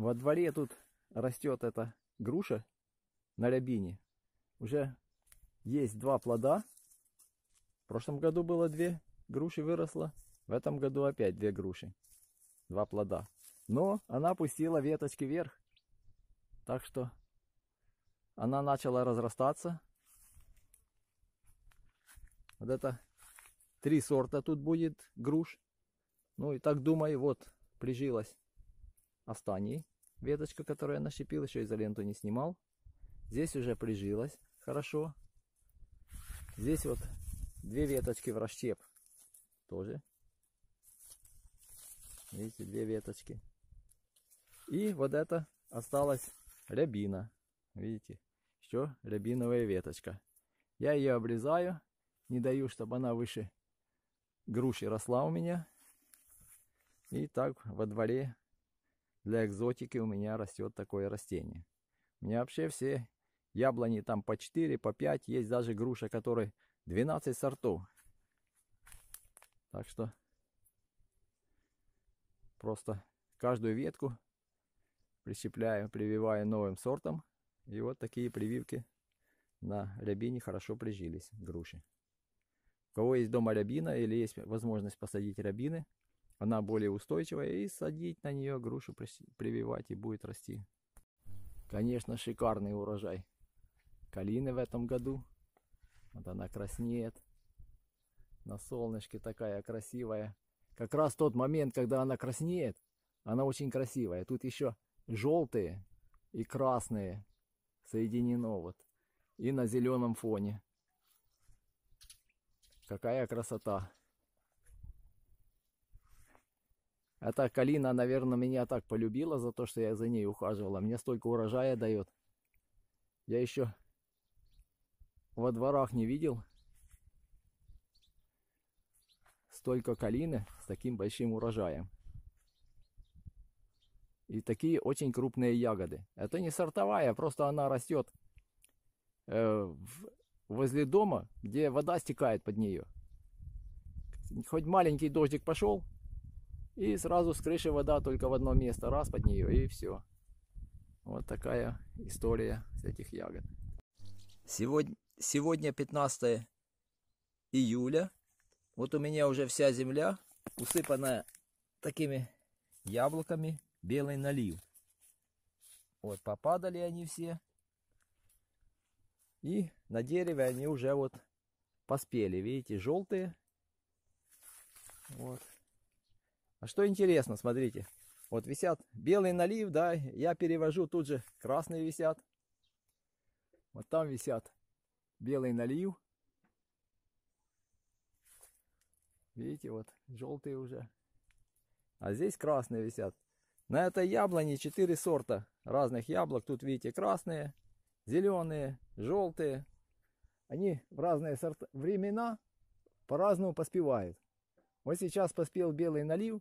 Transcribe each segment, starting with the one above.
Во дворе тут растет эта груша на рябине. Уже есть два плода. В прошлом году было две груши выросло. В этом году опять две груши. Два плода. Но она пустила веточки вверх. Так что она начала разрастаться. Вот это три сорта тут будет груш. Ну и так думаю, вот прижилась Астании. Веточка, которую я нащепил, еще изоленту не снимал. Здесь уже прижилась хорошо. Здесь вот две веточки в расщеп тоже. Видите, две веточки. И вот это осталась рябина. Видите, еще рябиновая веточка. Я ее обрезаю, не даю, чтобы она выше груши росла у меня. И так во дворе для экзотики у меня растет такое растение. У меня вообще все яблони там по 4, по 5, есть даже груша, которой 12 сортов. Так что просто каждую ветку прищепляю, прививаю новым сортом. И вот такие прививки на рябине хорошо прижились, груши. У кого есть дома рябина или есть возможность посадить рябины, она более устойчивая, и садить на нее грушу прививать и будет расти. Конечно, шикарный урожай. Калины в этом году. Вот она краснеет. На солнышке такая красивая. Как раз тот момент, когда она краснеет, она очень красивая. Тут еще желтые и красные соединено вот. И на зеленом фоне. Какая красота! Эта а калина, наверное, меня так полюбила за то, что я за ней ухаживала. Мне столько урожая дает. Я еще во дворах не видел столько калины с таким большим урожаем. И такие очень крупные ягоды. Это не сортовая, просто она растет э, возле дома, где вода стекает под нее. Хоть маленький дождик пошел, и сразу с крыши вода только в одно место, раз под нее и все. Вот такая история с этих ягод. Сегодня, сегодня 15 июля. Вот у меня уже вся земля усыпанная такими яблоками белый налив. Вот попадали они все. И на дереве они уже вот поспели. Видите, желтые. Вот. А что интересно, смотрите. Вот висят белый налив, да, я перевожу, тут же красные висят. Вот там висят белый налив. Видите, вот желтые уже. А здесь красные висят. На этой яблоне 4 сорта разных яблок. Тут видите красные, зеленые, желтые. Они в разные сорта, времена по-разному поспевают. Вот сейчас поспел белый налив.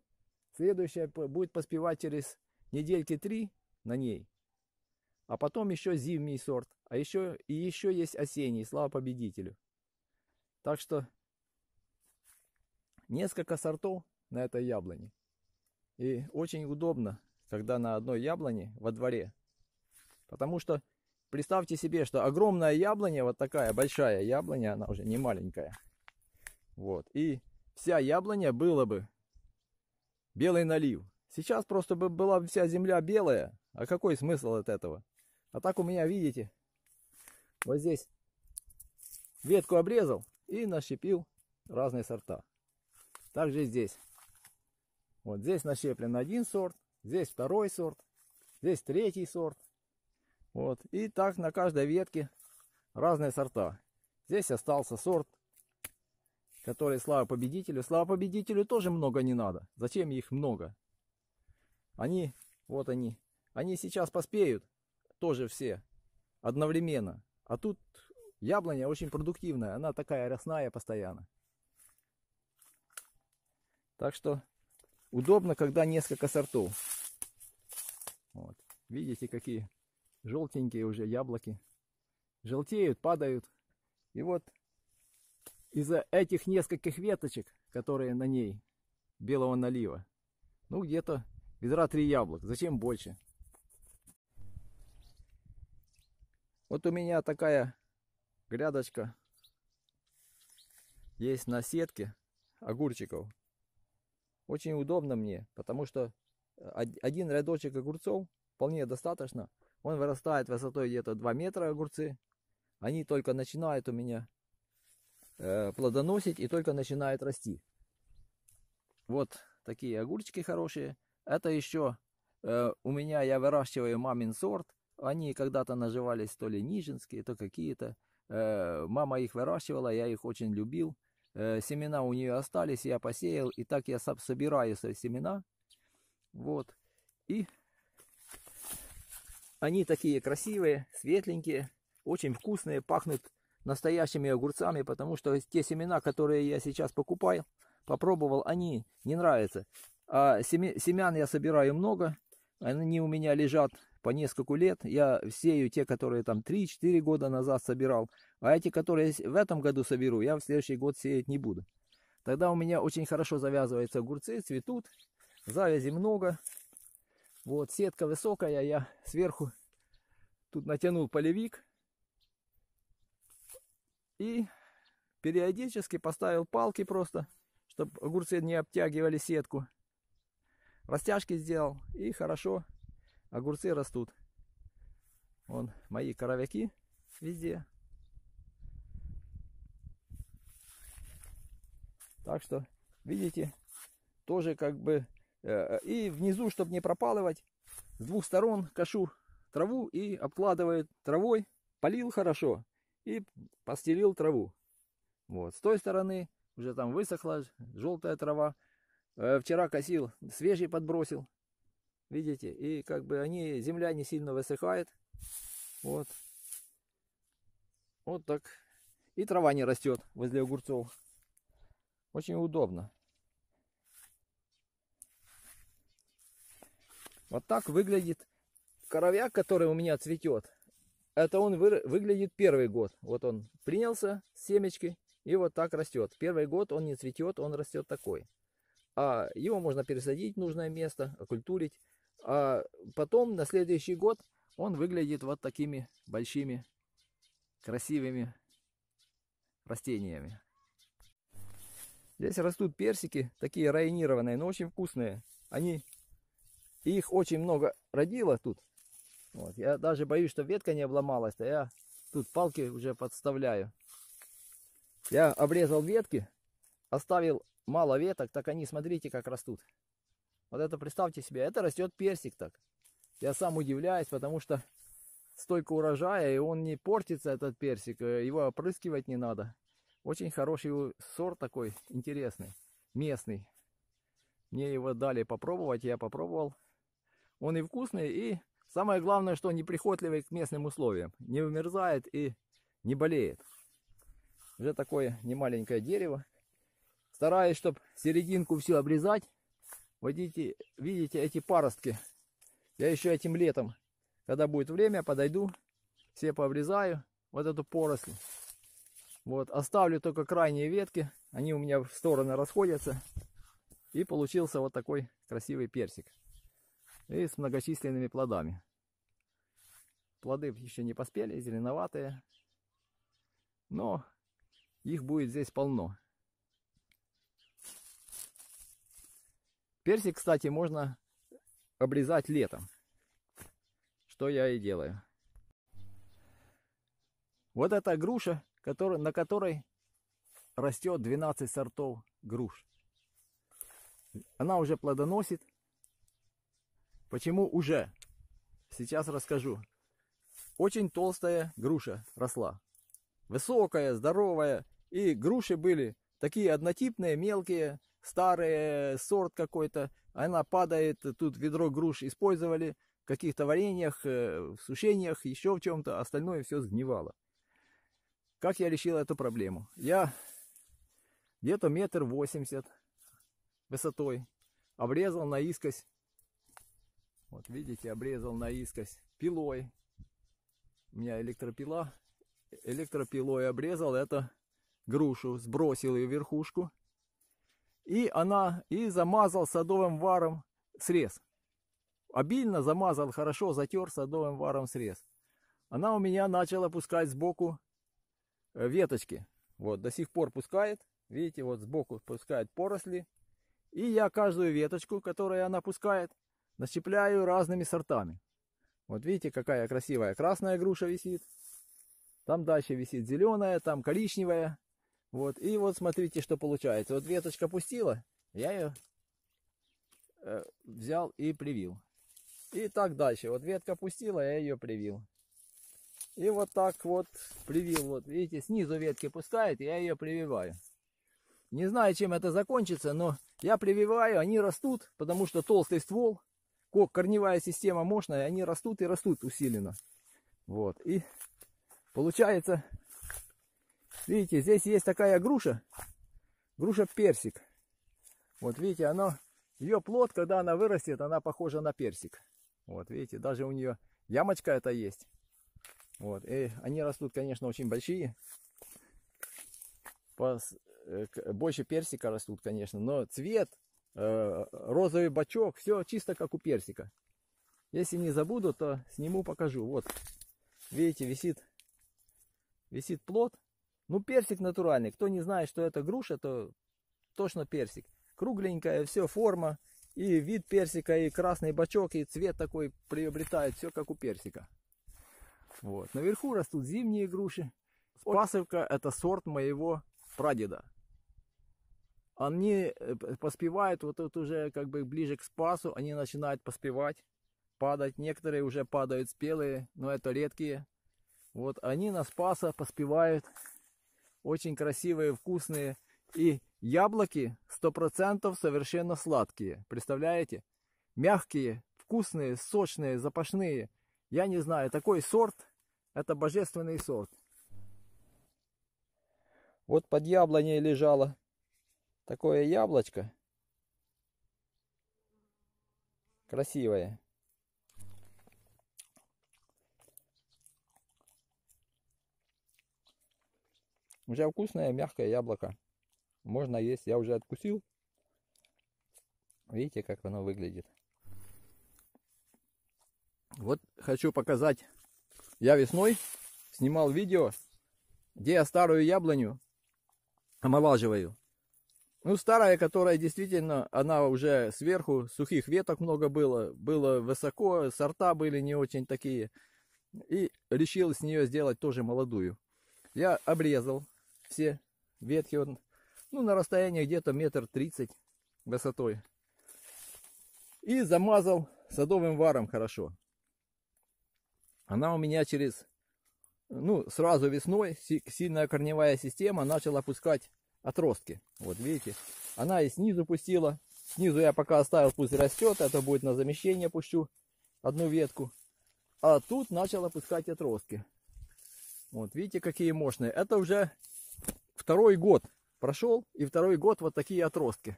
Следующая будет поспевать через недельки три на ней. А потом еще зимний сорт. А еще и еще есть осенний. Слава победителю. Так что несколько сортов на этой яблоне. И очень удобно, когда на одной яблоне во дворе. Потому что представьте себе, что огромная яблоня, вот такая большая яблоня, она уже не маленькая. Вот. И вся яблоня была бы Белый налив. Сейчас просто бы была вся земля белая. А какой смысл от этого? А так у меня, видите, вот здесь ветку обрезал и нащепил разные сорта. Также здесь. Вот здесь нащеплен один сорт, здесь второй сорт, здесь третий сорт. Вот. И так на каждой ветке разные сорта. Здесь остался сорт которые слава победителю. Слава победителю тоже много не надо. Зачем их много? Они, вот они, они сейчас поспеют, тоже все, одновременно. А тут яблоня очень продуктивная, она такая росная постоянно. Так что удобно, когда несколько сортов. Вот. Видите, какие желтенькие уже яблоки. Желтеют, падают. И вот из-за этих нескольких веточек, которые на ней, белого налива. Ну, где-то ведра три яблок. Зачем больше? Вот у меня такая грядочка есть на сетке огурчиков. Очень удобно мне, потому что один рядочек огурцов вполне достаточно. Он вырастает высотой где-то 2 метра огурцы. Они только начинают у меня Э, плодоносить и только начинает расти. Вот такие огурчики хорошие. Это еще э, у меня я выращиваю мамин сорт. Они когда-то наживались то ли нижинские, то какие-то. Э, мама их выращивала, я их очень любил. Э, семена у нее остались, я посеял. И так я собираю свои семена. Вот. И они такие красивые, светленькие, очень вкусные, пахнут настоящими огурцами, потому что те семена, которые я сейчас покупал, попробовал, они не нравятся. А семян я собираю много, они у меня лежат по несколько лет. Я сею те, которые там 3-4 года назад собирал. А эти, которые в этом году соберу, я в следующий год сеять не буду. Тогда у меня очень хорошо завязываются огурцы, цветут. Завязи много. Вот сетка высокая, я сверху тут натянул полевик и периодически поставил палки просто, чтобы огурцы не обтягивали сетку. Растяжки сделал, и хорошо огурцы растут. Вон мои коровяки везде. Так что, видите, тоже как бы... Э, и внизу, чтобы не пропалывать, с двух сторон кашу траву и обкладывает травой. Полил хорошо и постелил траву. Вот, с той стороны уже там высохла желтая трава. Э, вчера косил, свежий подбросил. Видите, и как бы они, земля не сильно высыхает. Вот. Вот так. И трава не растет возле огурцов. Очень удобно. Вот так выглядит коровяк, который у меня цветет это он вы, выглядит первый год. Вот он принялся семечки и вот так растет. Первый год он не цветет, он растет такой. А его можно пересадить в нужное место, окультурить. А потом на следующий год он выглядит вот такими большими, красивыми растениями. Здесь растут персики, такие районированные, но очень вкусные. Они, их очень много родило тут. Вот. Я даже боюсь, что ветка не обломалась, то я тут палки уже подставляю. Я обрезал ветки, оставил мало веток, так они, смотрите, как растут. Вот это представьте себе, это растет персик так. Я сам удивляюсь, потому что столько урожая, и он не портится, этот персик, э, его опрыскивать не надо. Очень хороший сорт такой, интересный, местный. Мне его дали попробовать, я попробовал. Он и вкусный, и Самое главное, что не прихотливый к местным условиям, не вымерзает и не болеет. Уже такое немаленькое дерево. Стараюсь, чтобы серединку все обрезать. Вот видите эти паростки. Я еще этим летом, когда будет время, подойду, все пообрезаю. Вот эту поросль. Вот, оставлю только крайние ветки, они у меня в стороны расходятся. И получился вот такой красивый персик и с многочисленными плодами. Плоды еще не поспели, зеленоватые, но их будет здесь полно. Персик, кстати, можно обрезать летом, что я и делаю. Вот эта груша, который, на которой растет 12 сортов груш. Она уже плодоносит, Почему уже? Сейчас расскажу. Очень толстая груша росла. Высокая, здоровая. И груши были такие однотипные, мелкие, старые, сорт какой-то. Она падает, тут ведро груш использовали в каких-то вареньях, э, в сушениях, еще в чем-то. Остальное все сгнивало. Как я решил эту проблему? Я где-то метр восемьдесят высотой обрезал наискось вот видите, обрезал наискось пилой. У меня электропила. Электропилой обрезал это грушу, сбросил ее верхушку. И она и замазал садовым варом срез. Обильно замазал, хорошо затер садовым варом срез. Она у меня начала пускать сбоку э, веточки. Вот, до сих пор пускает. Видите, вот сбоку пускает поросли. И я каждую веточку, которую она пускает, Нащепляю разными сортами. Вот видите, какая красивая красная груша висит. Там дальше висит зеленая, там коричневая. Вот, и вот смотрите, что получается. Вот веточка пустила, я ее э, взял и привил. И так дальше. Вот ветка пустила, я ее привил. И вот так вот привил. Вот видите, снизу ветки пускает, я ее прививаю. Не знаю, чем это закончится, но я прививаю, они растут, потому что толстый ствол корневая система мощная, они растут и растут усиленно. Вот, и получается, видите, здесь есть такая груша, груша персик. Вот видите, она, ее плод, когда она вырастет, она похожа на персик. Вот, видите, даже у нее ямочка это есть. Вот, и они растут, конечно, очень большие. По, э, больше персика растут, конечно, но цвет Э, розовый бачок, все чисто как у персика. Если не забуду, то сниму, покажу. Вот, видите, висит, висит плод. Ну, персик натуральный. Кто не знает, что это груша, то точно персик. Кругленькая, все, форма. И вид персика, и красный бачок, и цвет такой приобретает. Все как у персика. Вот. Наверху растут зимние груши. Спасовка – это сорт моего прадеда. Они э, поспевают, вот тут уже как бы ближе к спасу, они начинают поспевать, падать. Некоторые уже падают спелые, но это редкие. Вот они на спаса поспевают. Очень красивые, вкусные. И яблоки 100% совершенно сладкие. Представляете? Мягкие, вкусные, сочные, запашные. Я не знаю, такой сорт, это божественный сорт. Вот под яблоней лежала Такое яблочко. Красивое. Уже вкусное, мягкое яблоко. Можно есть. Я уже откусил. Видите, как оно выглядит. Вот хочу показать. Я весной снимал видео, где я старую яблоню омолаживаю. Ну, старая, которая действительно, она уже сверху, сухих веток много было, было высоко, сорта были не очень такие. И решил с нее сделать тоже молодую. Я обрезал все ветки, вот, ну, на расстоянии где-то метр тридцать высотой. И замазал садовым варом хорошо. Она у меня через, ну, сразу весной, сильная корневая система начала пускать отростки. Вот видите, она и снизу пустила. Снизу я пока оставил, пусть растет, это будет на замещение пущу одну ветку. А тут начал опускать отростки. Вот видите, какие мощные. Это уже второй год прошел, и второй год вот такие отростки.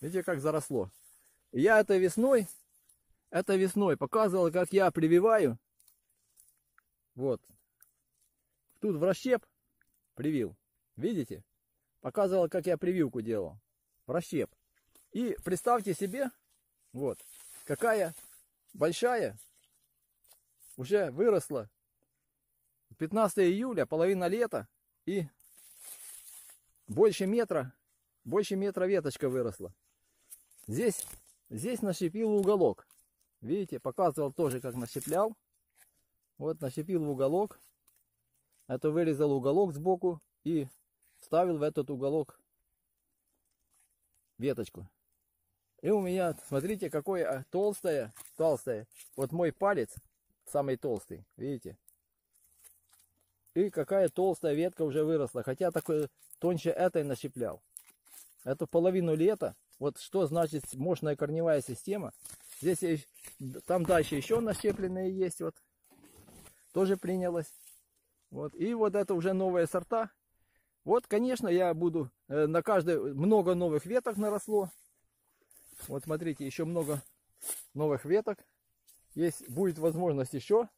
Видите, как заросло. я это весной, это весной показывал, как я прививаю. Вот. Тут в расщеп привил. Видите? Показывал, как я прививку делал. В расщеп. И представьте себе, вот, какая большая уже выросла. 15 июля, половина лета, и больше метра, больше метра веточка выросла. Здесь, здесь нащепил уголок. Видите, показывал тоже, как нащеплял. Вот нащепил в уголок. Это а вырезал уголок сбоку и вставил в этот уголок веточку. И у меня, смотрите, какое а, толстое, толстое. Вот мой палец, самый толстый, видите? И какая толстая ветка уже выросла. Хотя такой тоньше этой нащеплял. Это половину лета. Вот что значит мощная корневая система. Здесь там дальше еще нащепленные есть. Вот. Тоже принялось. Вот. И вот это уже новые сорта. Вот, конечно, я буду... Э, на каждой много новых веток наросло. Вот, смотрите, еще много новых веток. Есть, будет возможность еще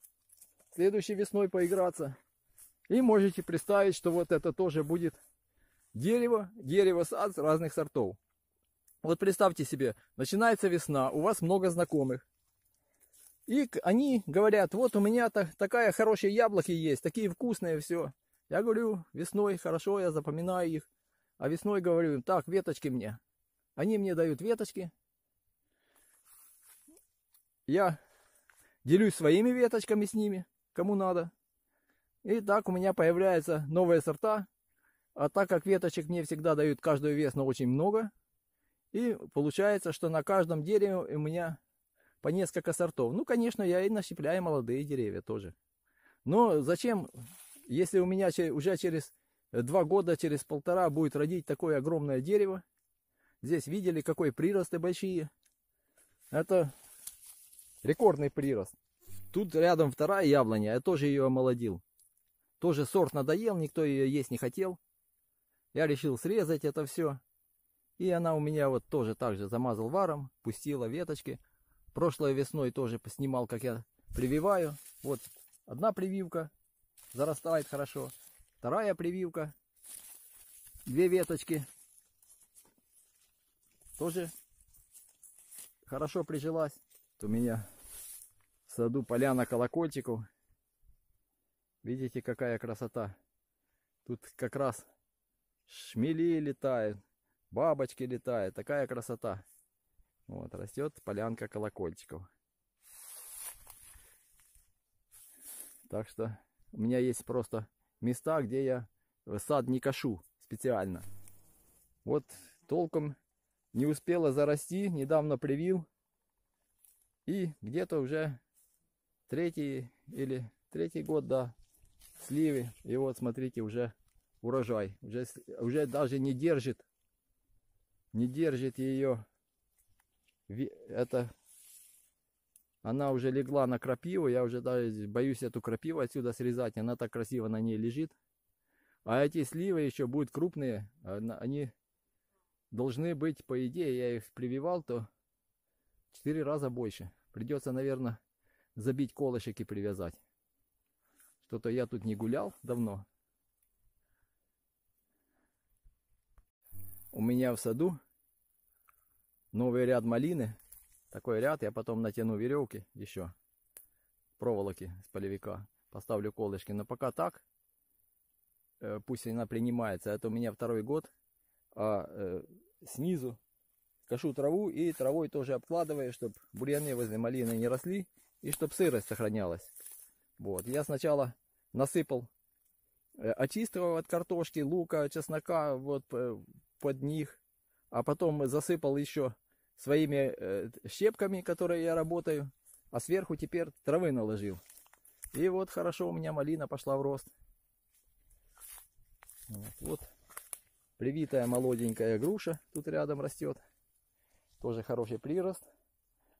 следующей весной поиграться. И можете представить, что вот это тоже будет дерево, дерево-сад разных сортов. Вот представьте себе, начинается весна, у вас много знакомых. И они говорят, вот у меня такая хорошая яблоки есть, такие вкусные все. Я говорю, весной хорошо, я запоминаю их. А весной говорю им, так, веточки мне. Они мне дают веточки. Я делюсь своими веточками с ними, кому надо. И так у меня появляются новые сорта. А так как веточек мне всегда дают каждую весну очень много, и получается, что на каждом дереве у меня по несколько сортов. Ну, конечно, я и нащепляю молодые деревья тоже. Но зачем если у меня уже через э, два года, через полтора будет родить такое огромное дерево, здесь видели, какой приросты большие. Это рекордный прирост. Тут рядом вторая яблоня, я тоже ее омолодил. Тоже сорт надоел, никто ее есть не хотел. Я решил срезать это все. И она у меня вот тоже так же замазал варом, пустила веточки. Прошлой весной тоже поснимал, как я прививаю. Вот одна прививка, зарастает хорошо. Вторая прививка, две веточки, тоже хорошо прижилась. У меня в саду поляна колокольчиков. Видите, какая красота. Тут как раз шмели летают, бабочки летают. Такая красота. Вот, растет полянка колокольчиков. Так что у меня есть просто места, где я э, сад не кашу специально. Вот толком не успела зарасти, недавно привил. И где-то уже третий или третий год, да, сливы. И вот, смотрите, уже урожай. Уже, уже даже не держит, не держит ее это она уже легла на крапиву, я уже даже боюсь эту крапиву отсюда срезать, она так красиво на ней лежит. А эти сливы еще будут крупные, а они должны быть, по идее, я их прививал, то 4 раза больше. Придется, наверное, забить колышек и привязать. Что-то я тут не гулял давно. У меня в саду новый ряд малины. Такой ряд я потом натяну веревки еще, проволоки с полевика, поставлю колышки. Но пока так, э, пусть она принимается, это у меня второй год, а э, снизу кашу траву и травой тоже обкладываю, чтобы бурьяны возле малины не росли и чтобы сырость сохранялась. Вот, я сначала насыпал э, очистку от картошки, лука, чеснока вот э, под них, а потом засыпал еще своими э, щепками, которые я работаю, а сверху теперь травы наложил. И вот хорошо у меня малина пошла в рост. Вот, вот привитая молоденькая груша тут рядом растет. Тоже хороший прирост.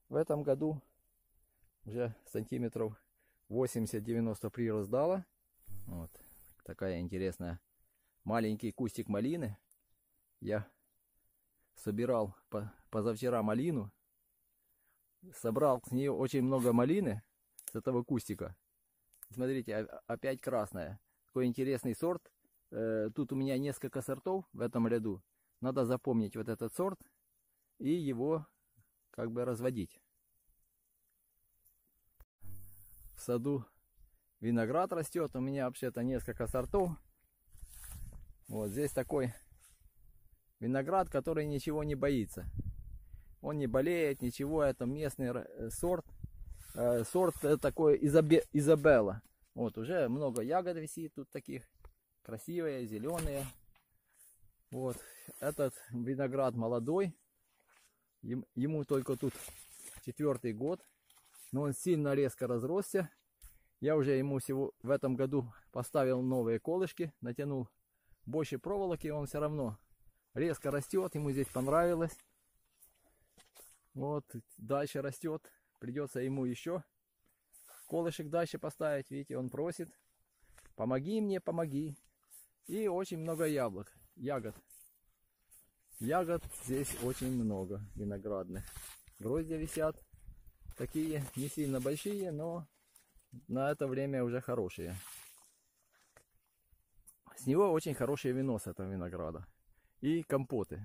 В этом году уже сантиметров 80-90 прирост дала. Вот такая интересная. Маленький кустик малины. Я собирал позавчера малину. Собрал с нее очень много малины, с этого кустика. Смотрите, опять красная. Такой интересный сорт. Э, тут у меня несколько сортов в этом ряду. Надо запомнить вот этот сорт и его как бы разводить. В саду виноград растет. У меня вообще-то несколько сортов. Вот здесь такой Виноград, который ничего не боится. Он не болеет, ничего, это местный э, сорт. Э, сорт э, такой Изабе, Изабелла. Вот, уже много ягод висит тут таких. Красивые, зеленые. Вот, этот виноград молодой. Ему только тут четвертый год. Но он сильно резко разросся. Я уже ему всего в этом году поставил новые колышки, натянул больше проволоки, он все равно резко растет, ему здесь понравилось. Вот, дальше растет, придется ему еще колышек дальше поставить, видите, он просит, помоги мне, помоги. И очень много яблок, ягод. Ягод здесь очень много виноградных. Гроздья висят, такие не сильно большие, но на это время уже хорошие. С него очень хорошее вино с этого винограда и компоты.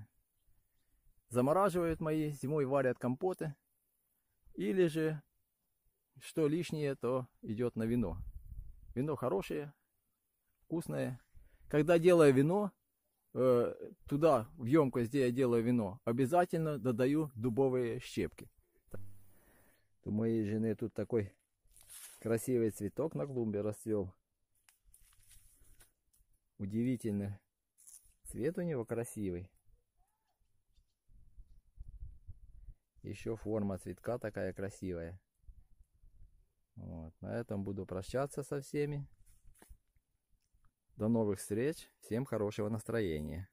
Замораживают мои, зимой варят компоты. Или же, что лишнее, то идет на вино. Вино хорошее, вкусное. Когда делаю вино, э, туда, в емкость, где я делаю вино, обязательно додаю дубовые щепки. У моей жены тут такой красивый цветок на клумбе расцвел. Удивительно Цвет у него красивый. Еще форма цветка такая красивая. Вот. На этом буду прощаться со всеми. До новых встреч. Всем хорошего настроения.